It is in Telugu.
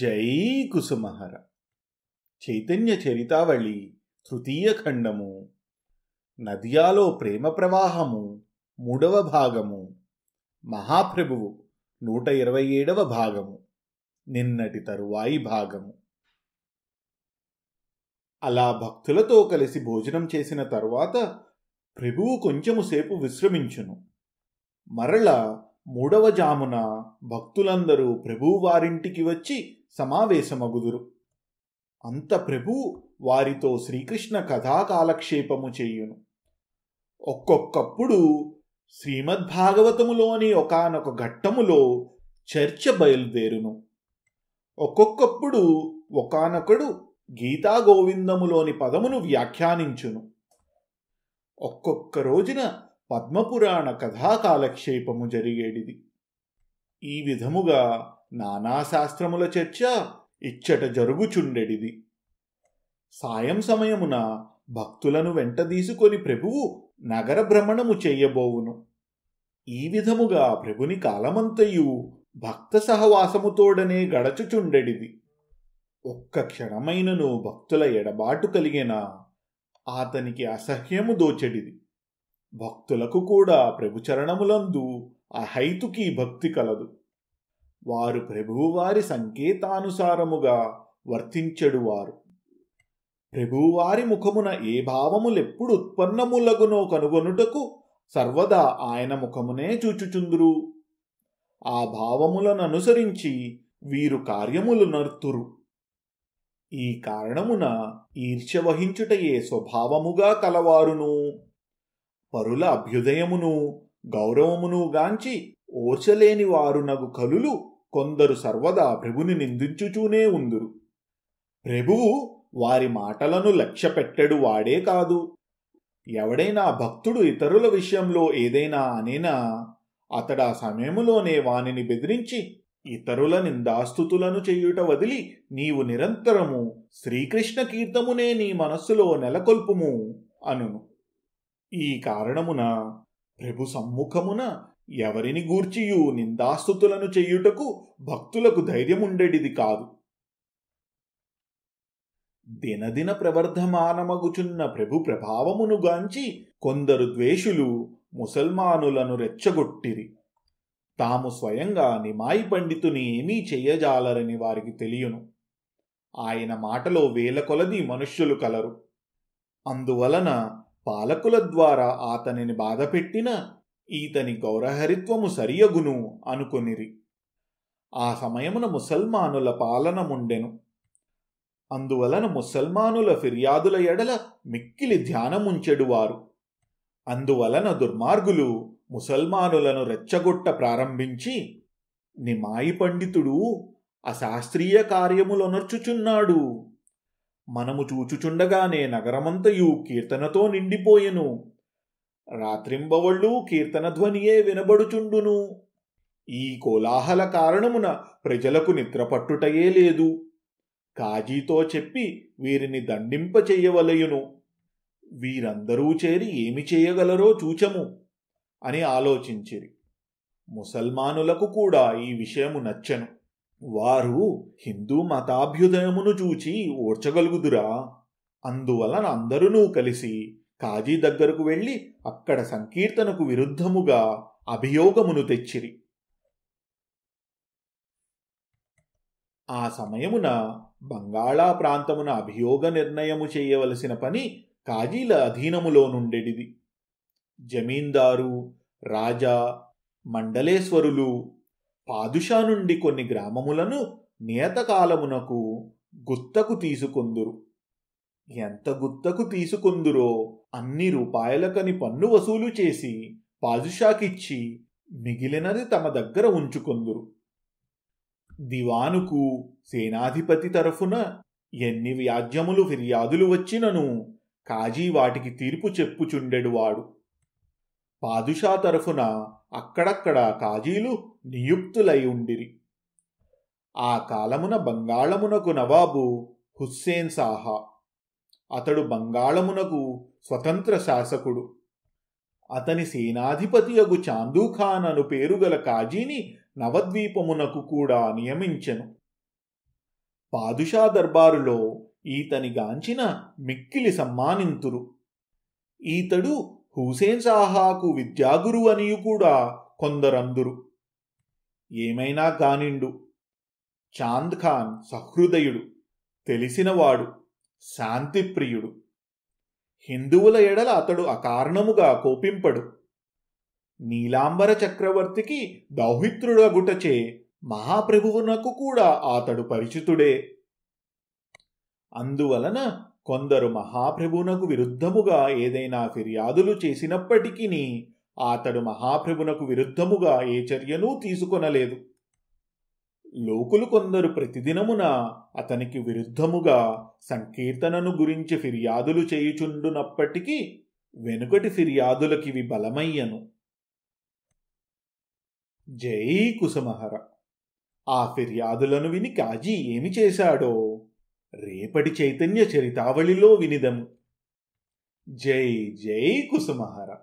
జై కుసుమహర చైతన్య చరితావళి తృతీయ ఖండము నదియాలో ప్రేమ ప్రవాహము మూడవ భాగము మహాప్రభువు నూట ఇరవై ఏడవ భాగము నిన్నటి తరువాయి భాగము అలా భక్తులతో కలిసి భోజనం చేసిన తరువాత ప్రభువు కొంచెము సేపు విశ్రమించును మరలా మూడవ జామున భక్తులందరూ ప్రభువారింటికి వచ్చి సమావేశమగుదురు అంత ప్రభు వారితో శ్రీకృష్ణ కథాకాలక్షేపము చేయును ఒక్కొక్కప్పుడు శ్రీమద్భాగవతములోని ఒకనొక ఘట్టములో చర్చ బయలుదేరును ఒక్కొక్కప్పుడు ఒకనొకడు గీతా గోవిందములోని పదమును వ్యాఖ్యానించును ఒక్కొక్క రోజున పద్మపురాణ కథాకాలక్షేపము జరిగేడిది ఈ విధముగా నానాశాస్త్రముల చర్చ ఇచ్చట జరుగుచుండెడిది సాయం సమయమున భక్తులను వెంటదీసుకొని ప్రభువు నగర భ్రమణము చెయ్యబోవును ఈ విధముగా ప్రభుని కాలమంతయు భక్త సహవాసముతోడనే గడచుచుండెడిది ఒక్క క్షణమైనను భక్తుల ఎడబాటు కలిగిన అతనికి అసహ్యము దోచెడిది భక్తులకు కూడా ప్రభుచరణములందు అహైతుకి భక్తి కలదు వారు వారి సంకేతానుసారముగా వర్తించెడువారు ప్రభువారి ముఖమున ఏ భావములెప్పుడు ఉత్పన్నములగునో కనుగొనుటకు సర్వదా ఆయన ముఖమునే చూచుచుందురు ఆ భావములను అనుసరించి వీరు కార్యములు నర్తురు ఈ కారణమున ఈర్ష్య వహించుటయే స్వభావముగా కలవారును పరుల అభ్యుదయమును గౌరవమును గాంచి ఓర్చలేని నగు కలులు కొందరు సర్వదా ప్రభుని నిందించుచూనే ఉందురు ప్రభువు వారి మాటలను పెట్టడు వాడే కాదు ఎవడైనా భక్తుడు ఇతరుల విషయంలో ఏదైనా అనేనా అతడా సమయములోనే వానిని బెదిరించి ఇతరుల నిందాస్తుతులను చేయుట వదిలి నీవు నిరంతరము శ్రీకృష్ణ కీర్తమునే నీ మనస్సులో నెలకొల్పుము అనును ఈ కారణమున ప్రభు సమ్ముఖమున ఎవరిని గూర్చియు నిందాస్తుతులను చెయ్యుటకు భక్తులకు ధైర్యముండేటిది కాదు దినదిన ప్రవర్ధమానమగుచున్న ప్రభు ప్రభావమును గాంచి కొందరు ద్వేషులు ముసల్మానులను రెచ్చగొట్టిరి తాము స్వయంగా నిమాయి పండితుని ఏమీ చెయ్యజాలరని వారికి తెలియను ఆయన మాటలో వేల కొలది మనుష్యులు కలరు అందువలన పాలకుల ద్వారా ఆతనిని బాధపెట్టిన ఈతని గౌరహరిత్వము సరియగును అనుకొనిరి ఆ సమయమున ముసల్మానుల పాలనముండెను అందువలన ముసల్మానుల ఫిర్యాదుల ఎడల మిక్కిలి ధ్యానముంచెడువారు అందువలన దుర్మార్గులు ముసల్మానులను రెచ్చగొట్ట ప్రారంభించి నిమాయి పండితుడు అశాస్త్రీయ కార్యములొనర్చుచున్నాడు మనము చూచుచుండగానే నగరమంతయు కీర్తనతో నిండిపోయెను రాత్రింబవళ్ళు కీర్తన ధ్వనియే వినబడుచుండును ఈ కోలాహల కారణమున ప్రజలకు నిద్రపట్టుటయే లేదు కాజీతో చెప్పి వీరిని దండింపచేయవలయును వీరందరూ చేరి ఏమి చేయగలరో చూచము అని ఆలోచించిరి ముసల్మానులకు కూడా ఈ విషయము నచ్చెను వారు హిందూ మతాభ్యుదయమును చూచి ఓర్చగలుగుదురా అందువలన అందరూ కలిసి కాజీ దగ్గరకు వెళ్ళి అక్కడ సంకీర్తనకు విరుద్ధముగా అభియోగమును తెచ్చిరి ఆ సమయమున బంగాళా ప్రాంతమున అభియోగ నిర్ణయము చేయవలసిన పని కాజీల అధీనములో నుండెడిది జమీందారు రాజా మండలేశ్వరులు పాదుషా నుండి కొన్ని గ్రామములను నేతకాలమునకు గుత్తకు తీసుకుందురు ఎంత గుత్తకు తీసుకుందురో అన్ని రూపాయలకని పన్ను వసూలు చేసి పాదుషాకిచ్చి మిగిలినది తమ దగ్గర ఉంచుకుందురు దివానుకు సేనాధిపతి తరఫున ఎన్ని వ్యాజ్యములు ఫిర్యాదులు వచ్చినను కాజీ వాటికి తీర్పు చెప్పుచుండెడువాడు పాదుషా తరఫున అక్కడక్కడ కాజీలు నియుక్తులై ఉండిరి ఆ కాలమున బంగాళమునకు నవాబు హుస్సేన్ సాహా అతడు బంగాళమునకు స్వతంత్ర శాసకుడు అతని సేనాధిపతియగు చాందూఖాన్ అను పేరుగల కాజీని నవద్వీపమునకు కూడా నియమించెను పాదుషా దర్బారులో ఈతని గాంచిన మిక్కిలి సమ్మానింతురు ఈతడు హుసేన్ సాహాకు విద్యాగురు అనియు కూడా కొందరందురు ఏమైనా కానిండు చాంద్ ఖాన్ సహృదయుడు తెలిసినవాడు శాంతిప్రియుడు హిందువుల ఎడల అతడు అకారణముగా కోపింపడు నీలాంబర చక్రవర్తికి దౌహిత్రుడగుటచే మహాప్రభువునకు కూడా అతడు పరిచితుడే అందువలన కొందరు మహాప్రభునకు విరుద్ధముగా ఏదైనా ఫిర్యాదులు చేసినప్పటికీ అతడు మహాప్రభునకు విరుద్ధముగా ఏ చర్యనూ తీసుకొనలేదు లోకులు కొందరు ప్రతిదినమున అతనికి విరుద్ధముగా సంకీర్తనను గురించి ఫిర్యాదులు చేయుచుండునప్పటికీ వెనుకటి ఫిర్యాదులకివి బలమయ్యను జై కుసుమహర ఆ ఫిర్యాదులను విని కాజీ ఏమి చేశాడో రేపటి చైతన్య చరితావళిలో వినిదము జై జై కుసుమహారా